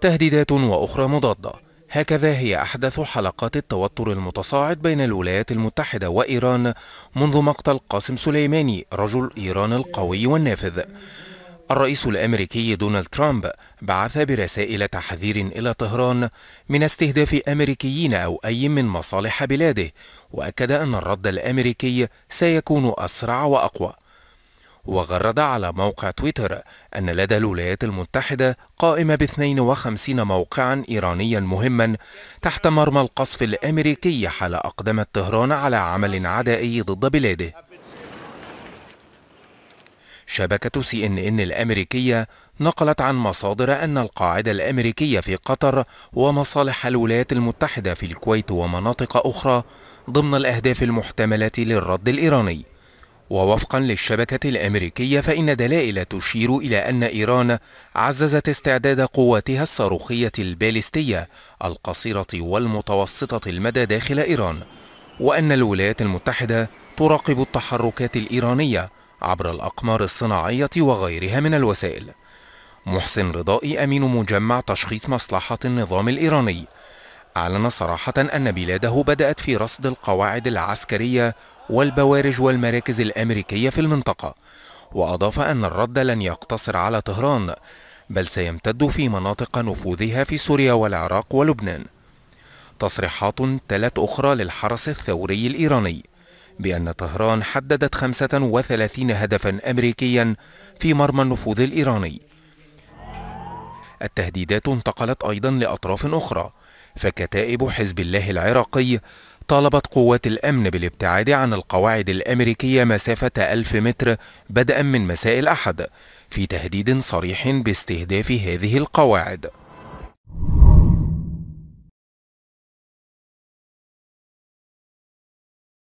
تهديدات واخرى مضاده هكذا هي احدث حلقات التوتر المتصاعد بين الولايات المتحده وايران منذ مقتل قاسم سليماني رجل ايران القوي والنافذ الرئيس الامريكي دونالد ترامب بعث برسائل تحذير الى طهران من استهداف امريكيين او اي من مصالح بلاده واكد ان الرد الامريكي سيكون اسرع واقوى وغرد على موقع تويتر أن لدى الولايات المتحدة قائمة ب 52 موقعا إيرانيا مهما تحت مرمى القصف الأمريكي حال أقدمت طهران على عمل عدائي ضد بلاده شبكة سي إن إن الأمريكية نقلت عن مصادر أن القاعدة الأمريكية في قطر ومصالح الولايات المتحدة في الكويت ومناطق أخرى ضمن الأهداف المحتملة للرد الإيراني ووفقا للشبكة الأمريكية فإن دلائل تشير إلى أن إيران عززت استعداد قواتها الصاروخية البالستية القصيرة والمتوسطة المدى داخل إيران وأن الولايات المتحدة تراقب التحركات الإيرانية عبر الأقمار الصناعية وغيرها من الوسائل محسن رضائي أمين مجمع تشخيص مصلحة النظام الإيراني أعلن صراحة أن بلاده بدأت في رصد القواعد العسكرية والبوارج والمراكز الأمريكية في المنطقة وأضاف أن الرد لن يقتصر على طهران بل سيمتد في مناطق نفوذها في سوريا والعراق ولبنان تصريحات تلت أخرى للحرس الثوري الإيراني بأن طهران حددت 35 هدفا أمريكيا في مرمى النفوذ الإيراني التهديدات انتقلت أيضا لأطراف أخرى فكتائب حزب الله العراقي طالبت قوات الأمن بالابتعاد عن القواعد الأمريكية مسافة ألف متر بدءا من مساء الأحد في تهديد صريح باستهداف هذه القواعد